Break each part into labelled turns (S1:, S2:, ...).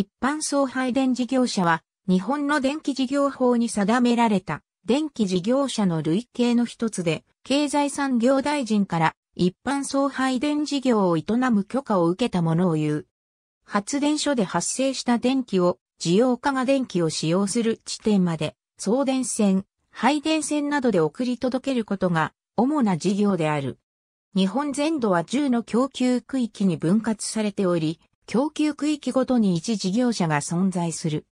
S1: 一般送配電事業者は、日本の電気事業法に定められた、電気事業者の類型の一つで、経済産業大臣から一般送配電事業を営む許可を受けたものを言う。発電所で発生した電気を、需要家が電気を使用する地点まで、送電線、配電線などで送り届けることが、主な事業である。日本全土は10の供給区域に分割されており、供給区域ごとに一事業者が存在する。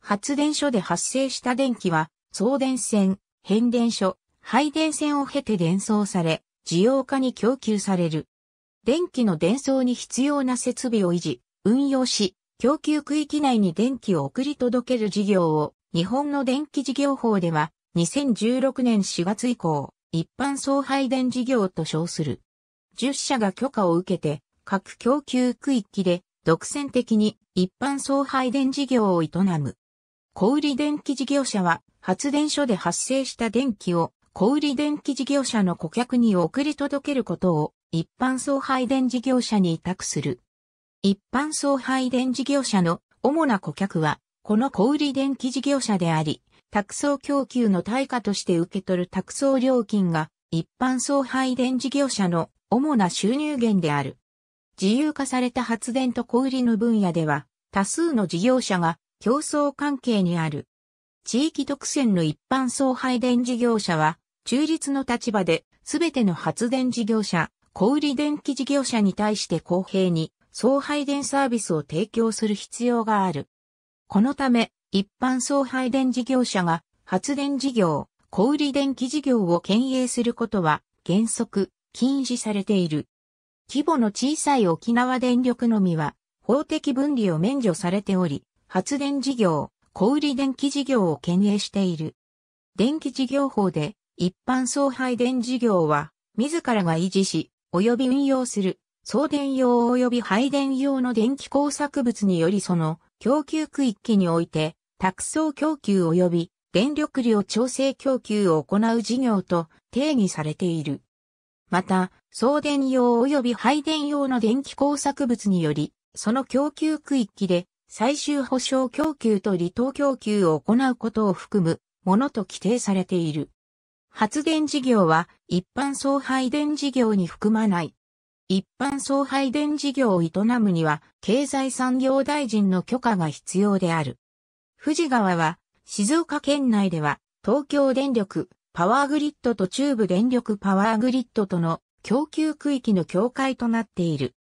S1: 発電所で発生した電気は、送電線、変電所、配電線を経て伝送され、需要化に供給される。電気の伝送に必要な設備を維持、運用し、供給区域内に電気を送り届ける事業を、日本の電気事業法では、2016年4月以降、一般送配電事業と称する。10社が許可を受けて、各供給区域で独占的に一般送配電事業を営む。小売電気事業者は発電所で発生した電気を小売電気事業者の顧客に送り届けることを一般送配電事業者に委託する。一般送配電事業者の主な顧客はこの小売電気事業者であり、託送供給の対価として受け取る託送料金が一般送配電事業者の主な収入源である。自由化された発電と小売りの分野では、多数の事業者が競争関係にある。地域独占の一般送配電事業者は、中立の立場で、全ての発電事業者、小売電気事業者に対して公平に、送配電サービスを提供する必要がある。このため、一般送配電事業者が、発電事業、小売電気事業を経営することは、原則、禁止されている。規模の小さい沖縄電力のみは、法的分離を免除されており、発電事業、小売電気事業を兼営している。電気事業法で、一般送配電事業は、自らが維持し、及び運用する、送電用及び配電用の電気工作物によりその、供給区域において、託送供給及び電力量調整供給を行う事業と定義されている。また、送電用及び配電用の電気工作物により、その供給区域で最終保障供給と離島供給を行うことを含むものと規定されている。発電事業は一般送配電事業に含まない。一般送配電事業を営むには経済産業大臣の許可が必要である。富士川は静岡県内では東京電力、パワーグリッドと中部電力パワーグリッドとの供給区域の境界となっている。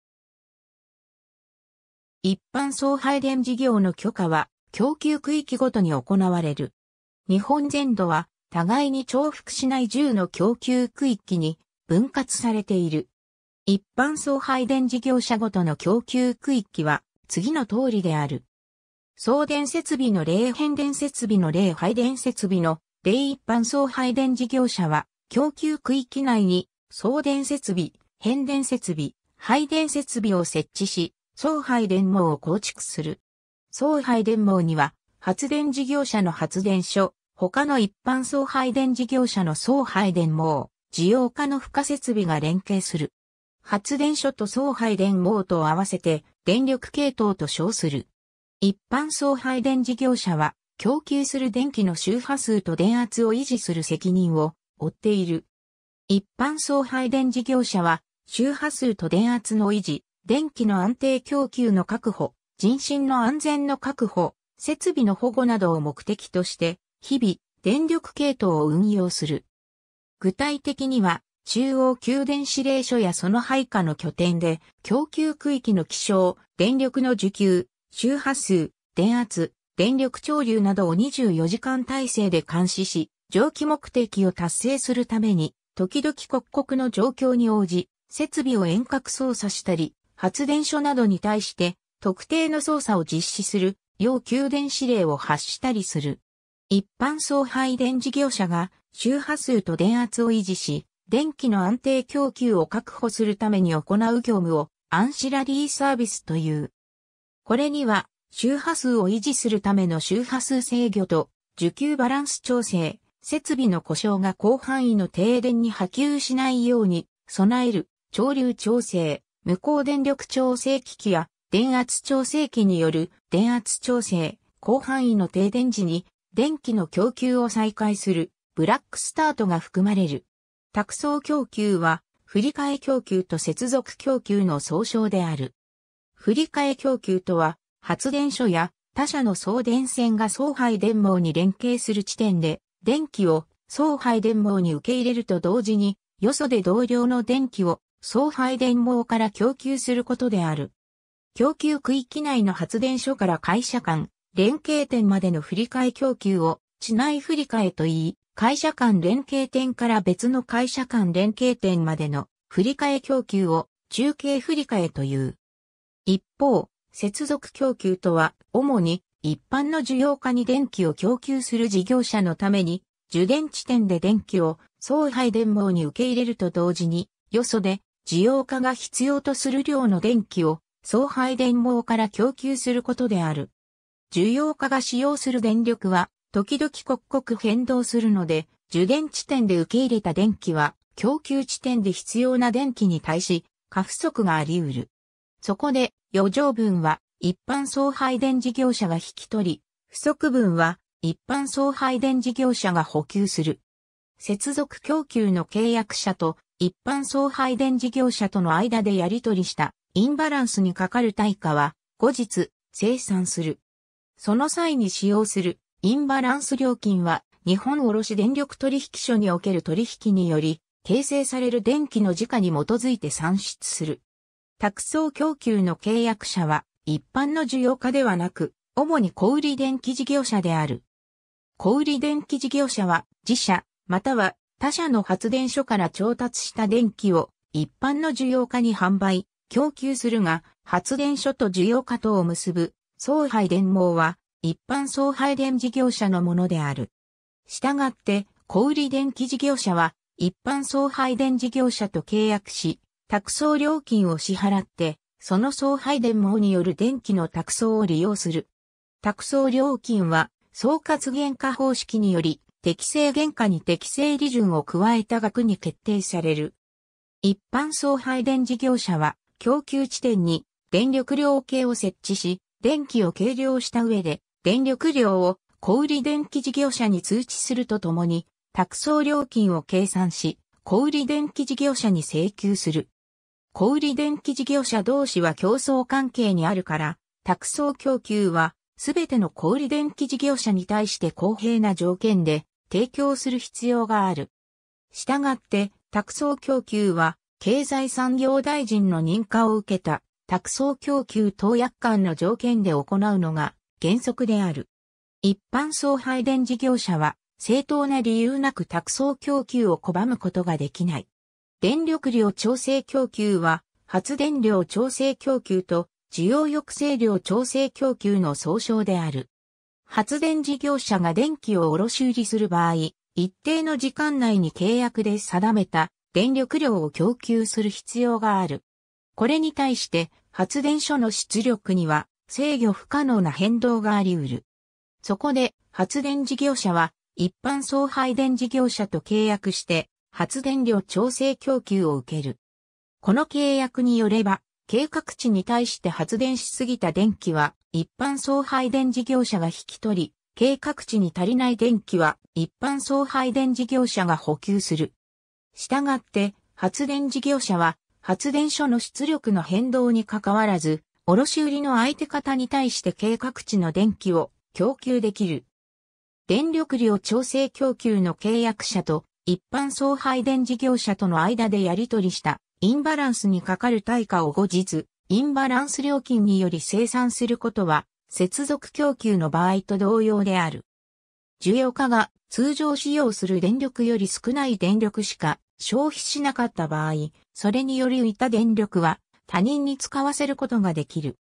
S1: 一般送配電事業の許可は供給区域ごとに行われる。日本全土は互いに重複しない10の供給区域に分割されている。一般送配電事業者ごとの供給区域は次の通りである。送電設備の例変電設備の例配電設備の米一般送配電事業者は、供給区域内に送電設備、変電設備、配電設備を設置し、送配電網を構築する。送配電網には、発電事業者の発電所、他の一般送配電事業者の送配電網、需要化の付加設備が連携する。発電所と送配電網と合わせて電力系統と称する。一般送配電事業者は供給する電気の周波数と電圧を維持する責任を負っている。一般送配電事業者は、周波数と電圧の維持、電気の安定供給の確保、人身の安全の確保、設備の保護などを目的として、日々、電力系統を運用する。具体的には、中央給電指令所やその配下の拠点で、供給区域の気象、電力の需給、周波数、電圧、電力潮流などを24時間体制で監視し、蒸気目的を達成するために、時々刻々の状況に応じ、設備を遠隔操作したり、発電所などに対して特定の操作を実施する、要給電指令を発したりする。一般送配電事業者が周波数と電圧を維持し、電気の安定供給を確保するために行う業務をアンシラリーサービスという。これには周波数を維持するための周波数制御と需給バランス調整、設備の故障が広範囲の停電に波及しないように備える潮流調整、無効電力調整機器や電圧調整機による電圧調整、広範囲の停電時に電気の供給を再開するブラックスタートが含まれる。託送供給は振り替え供給と接続供給の総称である。振り替え供給とは発電所や他社の送電線が送配電網に連携する地点で、電気を送配電網に受け入れると同時に、よそで同量の電気を送配電網から供給することである。供給区域内の発電所から会社間、連携点までの振り替え供給を、地内振り替えと言い、会社間連携点から別の会社間連携点までの振り替え供給を中継振り替えという。一方、接続供給とは、主に一般の需要家に電気を供給する事業者のために、受電地点で電気を送配電網に受け入れると同時に、よそで需要家が必要とする量の電気を送配電網から供給することである。需要家が使用する電力は、時々刻々変動するので、受電地点で受け入れた電気は、供給地点で必要な電気に対し、過不足があり得る。そこで、余剰分は一般送配電事業者が引き取り、不足分は一般送配電事業者が補給する。接続供給の契約者と一般送配電事業者との間でやり取りしたインバランスにかかる対価は後日生産する。その際に使用するインバランス料金は日本卸電力取引所における取引により、形成される電気の時価に基づいて算出する。託送供給の契約者は一般の需要家ではなく、主に小売電気事業者である。小売電気事業者は自社、または他社の発電所から調達した電気を一般の需要家に販売、供給するが、発電所と需要家とを結ぶ、送配電網は一般送配電事業者のものである。したがって、小売電気事業者は一般送配電事業者と契約し、託送料金を支払って、その送配電網による電気の託送を利用する。託送料金は、総括原価方式により、適正原価に適正利潤を加えた額に決定される。一般送配電事業者は、供給地点に電力量計を設置し、電気を計量した上で、電力量を小売電気事業者に通知するとともに、託送料金を計算し、小売電気事業者に請求する。小売電気事業者同士は競争関係にあるから、託送供給は、すべての小売電気事業者に対して公平な条件で提供する必要がある。したがって、託送供給は、経済産業大臣の認可を受けた、託送供給投薬間の条件で行うのが原則である。一般送配電事業者は、正当な理由なく託送供給を拒むことができない。電力量調整供給は、発電量調整供給と需要抑制量調整供給の総称である。発電事業者が電気を卸売りする場合、一定の時間内に契約で定めた電力量を供給する必要がある。これに対して発電所の出力には制御不可能な変動があり得る。そこで発電事業者は一般送配電事業者と契約して発電量調整供給を受ける。この契約によれば、計画値に対して発電しすぎた電気は、一般送配電事業者が引き取り、計画値に足りない電気は、一般送配電事業者が補給する。したがって、発電事業者は、発電所の出力の変動にかかわらず、卸売の相手方に対して計画値の電気を供給できる。電力量調整供給の契約者と一般送配電事業者との間でやり取りしたインバランスにかかる対価を後日、インバランス料金により生産することは、接続供給の場合と同様である。需要家が通常使用する電力より少ない電力しか消費しなかった場合、それにより浮いた電力は他人に使わせることができる。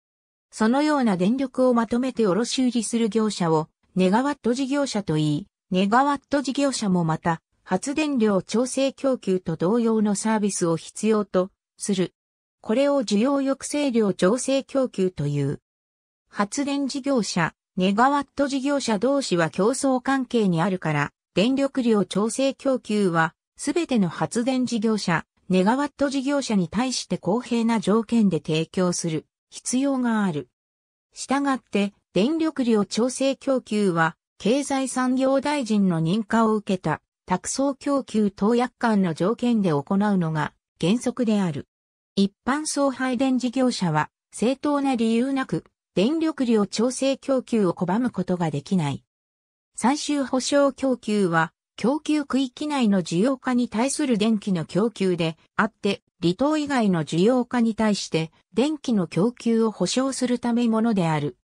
S1: そのような電力をまとめて卸売りする業者をネガワット事業者と言い、ネガワット事業者もまた発電量調整供給と同様のサービスを必要とする。これを需要抑制量調整供給という。発電事業者、ネガワット事業者同士は競争関係にあるから、電力量調整供給は、すべての発電事業者、ネガワット事業者に対して公平な条件で提供する必要がある。したがって、電力量調整供給は、経済産業大臣の認可を受けた託送供給投薬間の条件で行うのが原則である。一般送配電事業者は正当な理由なく電力量調整供給を拒むことができない。最終保障供給は供給区域内の需要化に対する電気の供給であって、離島以外の需要化に対して電気の供給を保障するためものである。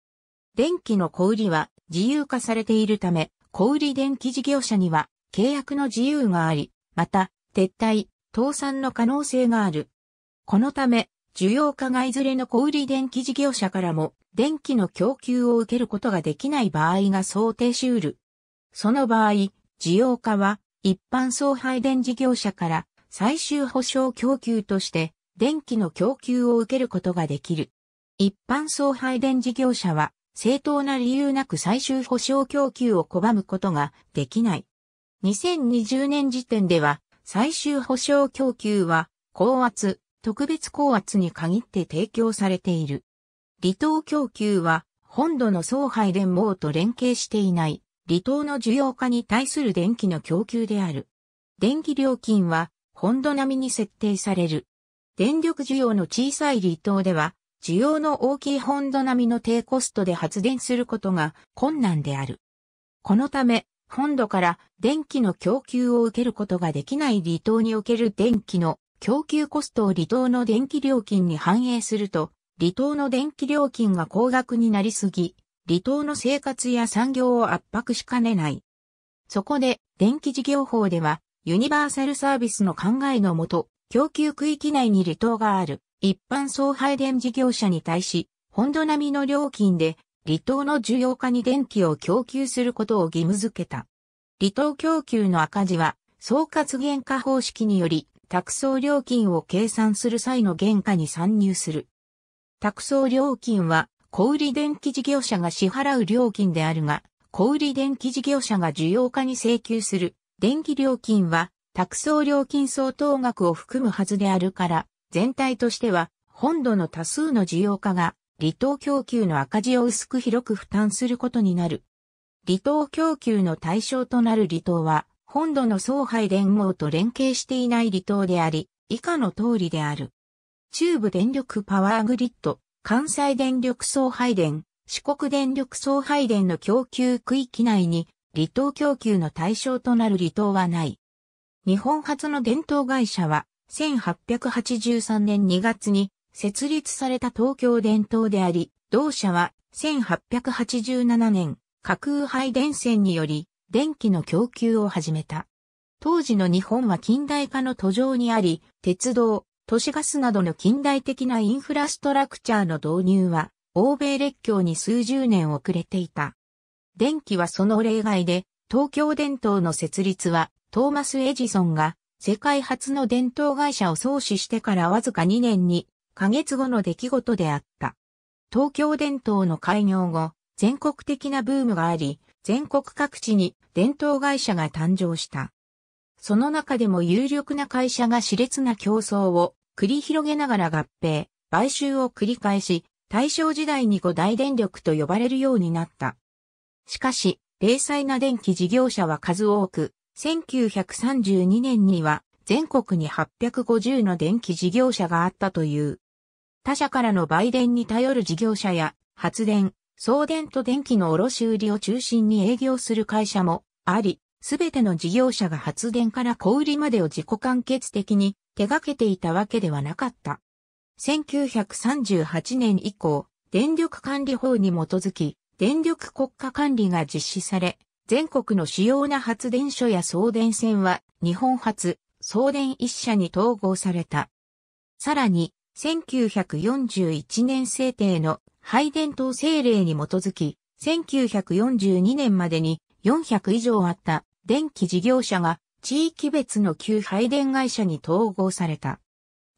S1: 電気の小売りは自由化されているため、小売電気事業者には契約の自由があり、また、撤退、倒産の可能性がある。このため、需要家がいずれの小売電気事業者からも、電気の供給を受けることができない場合が想定しうる。その場合、需要家は、一般送配電事業者から、最終保証供給として、電気の供給を受けることができる。一般送配電事業者は、正当な理由なく最終保証供給を拒むことができない。2020年時点では、最終保障供給は、高圧、特別高圧に限って提供されている。離島供給は、本土の総配電網と連携していない、離島の需要化に対する電気の供給である。電気料金は、本土並みに設定される。電力需要の小さい離島では、需要の大きい本土並みの低コストで発電することが困難である。このため、本土から電気の供給を受けることができない離島における電気の供給コストを離島の電気料金に反映すると、離島の電気料金が高額になりすぎ、離島の生活や産業を圧迫しかねない。そこで、電気事業法では、ユニバーサルサービスの考えのもと、供給区域内に離島がある、一般送配電事業者に対し、本土並みの料金で離島の需要家に電気を供給することを義務付けた。離島供給の赤字は、総括原価方式により、託送料金を計算する際の原価に参入する。託送料金は、小売電気事業者が支払う料金であるが、小売電気事業者が需要家に請求する電気料金は、託送料金相当額を含むはずであるから、全体としては、本土の多数の需要家が離島供給の赤字を薄く広く負担することになる。離島供給の対象となる離島は、本土の総配電網と連携していない離島であり、以下の通りである。中部電力パワーグリッド、関西電力総配電、四国電力総配電の供給区域内に、離島供給の対象となる離島はない。日本初の伝統会社は、1883年2月に設立された東京伝統であり、同社は1887年、架空配電線により、電気の供給を始めた。当時の日本は近代化の途上にあり、鉄道、都市ガスなどの近代的なインフラストラクチャーの導入は、欧米列強に数十年遅れていた。電気はその例外で、東京電灯の設立は、トーマス・エジソンが、世界初の電灯会社を創始してからわずか2年に、ヶ月後の出来事であった。東京伝統の開業後、全国的なブームがあり、全国各地に伝統会社が誕生した。その中でも有力な会社が熾烈な競争を繰り広げながら合併、買収を繰り返し、大正時代に五大電力と呼ばれるようになった。しかし、零細な電気事業者は数多く、1932年には全国に850の電気事業者があったという。他社からの売電に頼る事業者や、発電、送電と電気の卸売を中心に営業する会社もあり、すべての事業者が発電から小売りまでを自己完結的に手掛けていたわけではなかった。1938年以降、電力管理法に基づき、電力国家管理が実施され、全国の主要な発電所や送電線は日本初、送電一社に統合された。さらに、1941年制定の配電等政令に基づき、1942年までに400以上あった電気事業者が地域別の旧配電会社に統合された。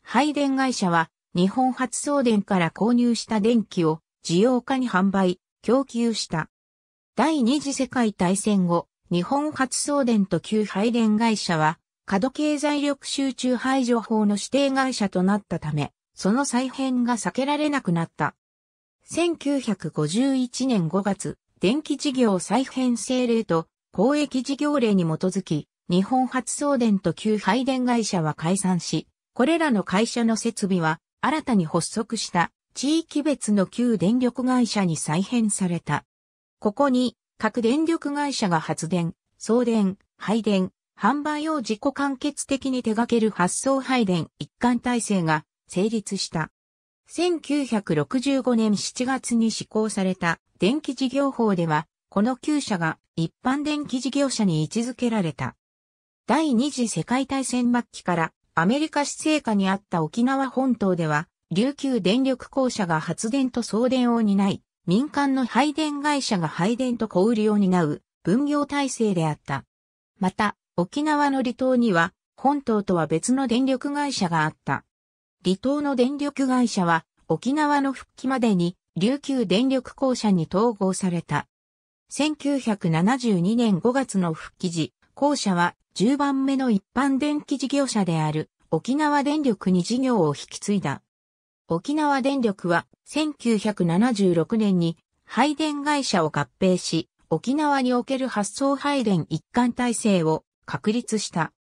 S1: 配電会社は日本発送電から購入した電気を需要化に販売、供給した。第二次世界大戦後、日本発送電と旧配電会社は過度経済力集中排除法の指定会社となったため、その再編が避けられなくなった。1951年5月、電気事業再編政令と公益事業令に基づき、日本発送電と旧配電会社は解散し、これらの会社の設備は新たに発足した地域別の旧電力会社に再編された。ここに各電力会社が発電、送電、配電、販売を自己完結的に手掛ける発送配電一貫体制が成立した。1965年7月に施行された電気事業法では、この旧社が一般電気事業者に位置づけられた。第二次世界大戦末期からアメリカ施政下にあった沖縄本島では、琉球電力公社が発電と送電を担い、民間の配電会社が配電と小売りを担う分業体制であった。また、沖縄の離島には、本島とは別の電力会社があった。離島の電力会社は沖縄の復帰までに琉球電力公社に統合された。1972年5月の復帰時、公社は10番目の一般電気事業者である沖縄電力に事業を引き継いだ。沖縄電力は1976年に配電会社を合併し、沖縄における発送配電一貫体制を確立した。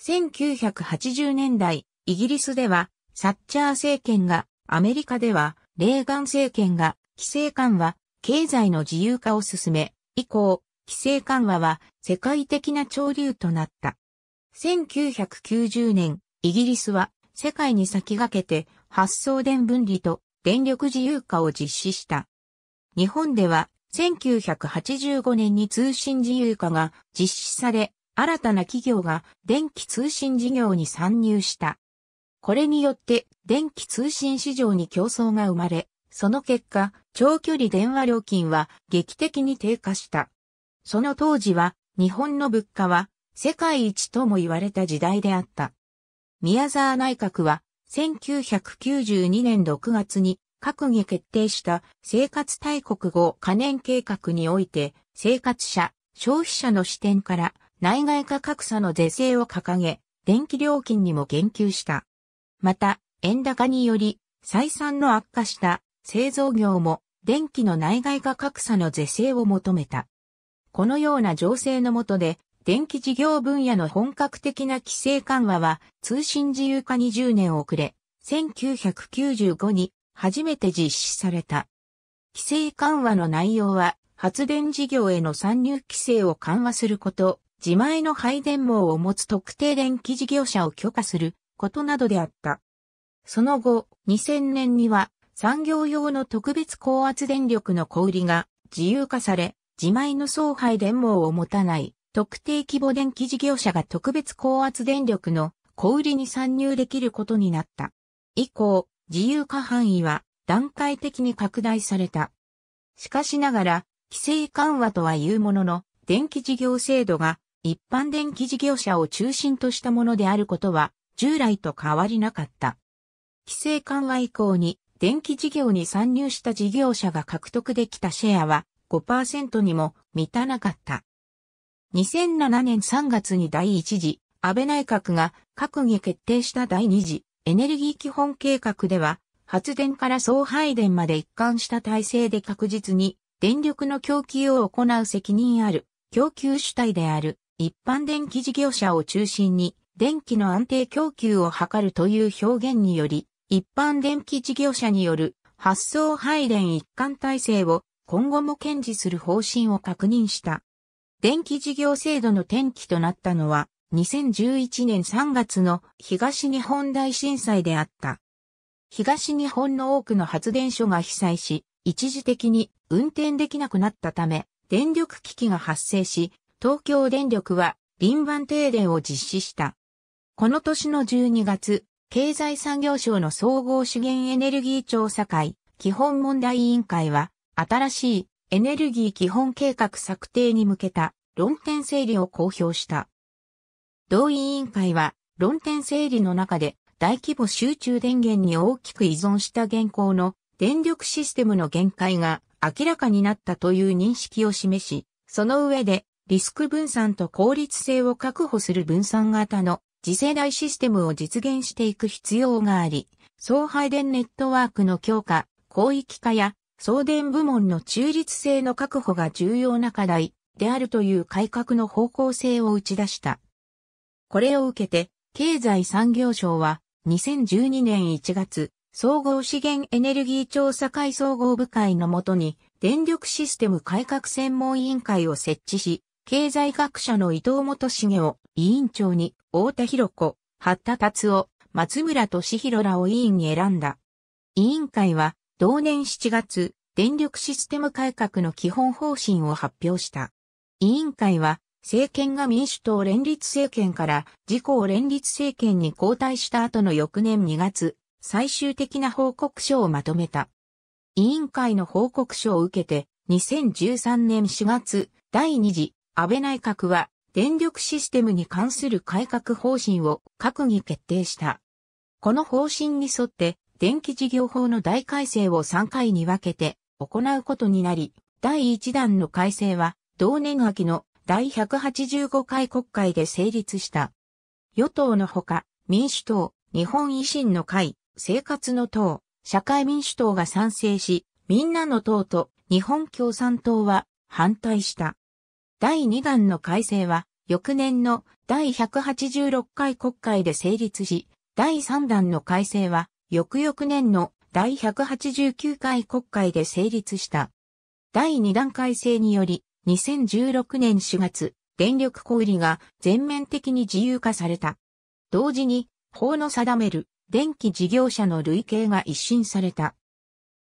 S1: 1980年代、イギリスでは、サッチャー政権が、アメリカでは、レーガン政権が、規制緩和、経済の自由化を進め、以降、規制緩和は世界的な潮流となった。1990年、イギリスは世界に先駆けて発送電分離と電力自由化を実施した。日本では1985年に通信自由化が実施され、新たな企業が電気通信事業に参入した。これによって電気通信市場に競争が生まれ、その結果、長距離電話料金は劇的に低下した。その当時は日本の物価は世界一とも言われた時代であった。宮沢内閣は1992年6月に閣議決定した生活大国語可燃計画において生活者、消費者の視点から内外貨格差の是正を掲げ、電気料金にも言及した。また、円高により、採算の悪化した製造業も電気の内外化格差の是正を求めた。このような情勢の下で、電気事業分野の本格的な規制緩和は通信自由化20年遅れ、1995に初めて実施された。規制緩和の内容は発電事業への参入規制を緩和すること、自前の配電網を持つ特定電気事業者を許可することなどであった。その後、2000年には産業用の特別高圧電力の小売りが自由化され、自前の送配電網を持たない特定規模電気事業者が特別高圧電力の小売りに参入できることになった。以降、自由化範囲は段階的に拡大された。しかしながら、規制緩和とは言うものの、電気事業制度が一般電気事業者を中心としたものであることは従来と変わりなかった。規制緩和以降に電気事業に参入した事業者が獲得できたシェアは5%にも満たなかった。2007年3月に第1次安倍内閣が閣議決定した第2次エネルギー基本計画では発電から総配電まで一貫した体制で確実に電力の供給を行う責任ある供給主体である一般電気事業者を中心に電気の安定供給を図るという表現により、一般電気事業者による発送配電一貫体制を今後も堅持する方針を確認した。電気事業制度の転機となったのは2011年3月の東日本大震災であった。東日本の多くの発電所が被災し、一時的に運転できなくなったため、電力危機が発生し、東京電力は輪番停電を実施した。この年の12月、経済産業省の総合資源エネルギー調査会、基本問題委員会は、新しいエネルギー基本計画策定に向けた論点整理を公表した。同委員会は、論点整理の中で、大規模集中電源に大きく依存した現行の電力システムの限界が明らかになったという認識を示し、その上でリスク分散と効率性を確保する分散型の次世代システムを実現していく必要があり、送配電ネットワークの強化、広域化や送電部門の中立性の確保が重要な課題であるという改革の方向性を打ち出した。これを受けて、経済産業省は2012年1月、総合資源エネルギー調査会総合部会のもとに、電力システム改革専門委員会を設置し、経済学者の伊藤元重を委員長に、太田博子、八田達夫、松村俊弘らを委員に選んだ。委員会は、同年7月、電力システム改革の基本方針を発表した。委員会は、政権が民主党連立政権から自公連立政権に交代した後の翌年2月、最終的な報告書をまとめた。委員会の報告書を受けて、2013年4月、第2次安倍内閣は電力システムに関する改革方針を閣議決定した。この方針に沿って電気事業法の大改正を3回に分けて行うことになり、第1弾の改正は同年秋の第185回国会で成立した。与党のほか、民主党、日本維新の会、生活の党、社会民主党が賛成し、みんなの党と日本共産党は反対した。第2弾の改正は、翌年の第186回国会で成立し、第3弾の改正は、翌々年の第189回国会で成立した。第2弾改正により、2016年4月、電力小売が全面的に自由化された。同時に、法の定める電気事業者の類型が一新された。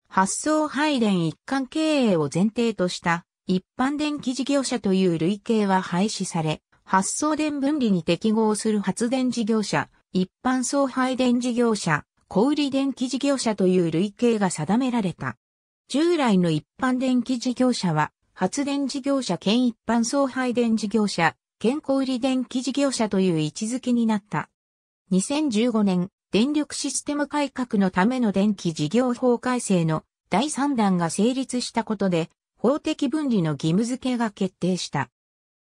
S1: 発送配電一貫経営を前提とした一般電気事業者という類型は廃止され、発送電分離に適合する発電事業者、一般送配電事業者、小売電気事業者という類型が定められた。従来の一般電気事業者は、発電事業者兼一般送配電事業者、兼小売電気事業者という位置づけになった。2015年、電力システム改革のための電気事業法改正の第3弾が成立したことで、法的分離の義務付けが決定した。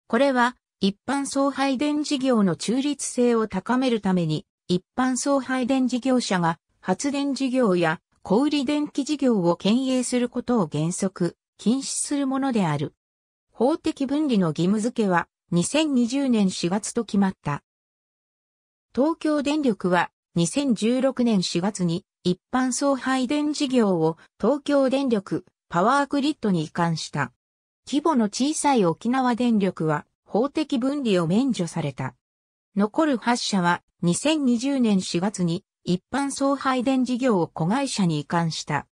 S1: これは、一般送配電事業の中立性を高めるために、一般送配電事業者が発電事業や小売電気事業を経営することを原則、禁止するものである。法的分離の義務付けは、2020年4月と決まった。東京電力は、2016年4月に一般送配電事業を東京電力パワーグリッドに移管した。規模の小さい沖縄電力は法的分離を免除された。残る8社は2020年4月に一般送配電事業を子会社に移管した。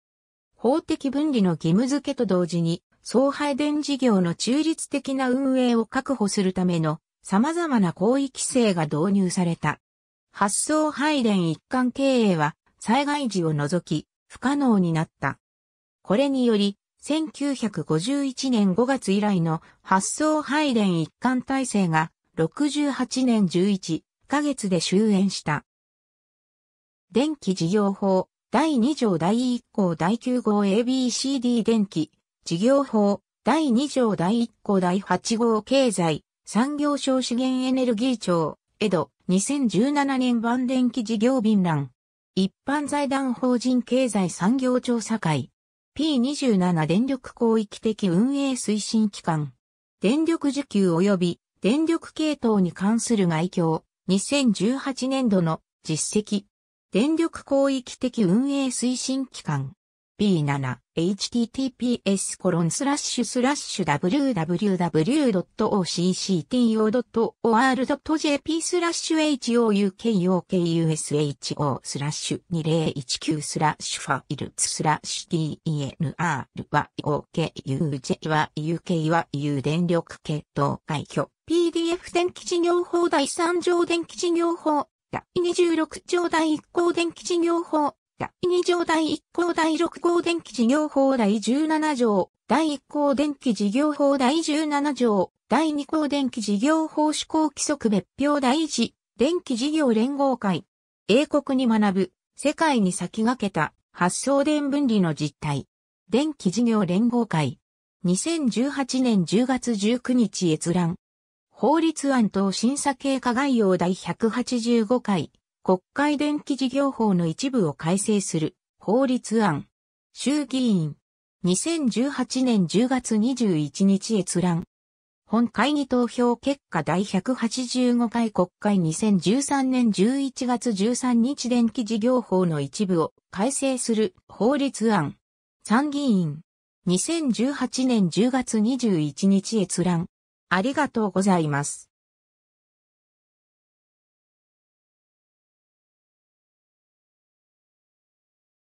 S1: 法的分離の義務付けと同時に送配電事業の中立的な運営を確保するための様々な広域規制が導入された。発送配電一貫経営は災害時を除き不可能になった。これにより、1951年5月以来の発送配電一貫体制が68年11ヶ月で終焉した。電気事業法第2条第1項第9号 ABCD 電気事業法第2条第1項第8号経済産業省資源エネルギー庁江戸2017年版電気事業便覧一般財団法人経済産業調査会 P27 電力広域的運営推進機関。電力需給及び電力系統に関する外況、2018年度の実績。電力広域的運営推進機関。B. https コロンスラッシュスラッシュ www.occo.or.jp t スラッシュ houkukush O. スラッシュ2019スラッシュファイルスラッシュ d n r y o k u j は UK y U 電力系統廃墟 PDF 電気事業法第3条電気事業法第26条第1項電気事業法第2条第1項第6項電気事業法第17条、第1項電気事業法第17条、第2項電気事業法施行規則別表第1、電気事業連合会。英国に学ぶ、世界に先駆けた発送電分離の実態。電気事業連合会。2018年10月19日閲覧。法律案等審査経過概要第185回。国会電気事業法の一部を改正する法律案。衆議院。2018年10月21日閲覧。本会議投票結果第185回国会2013年11月13日電気事業法の一部を改正する法律案。参議院。2018年10月21日閲覧。ありがとうございます。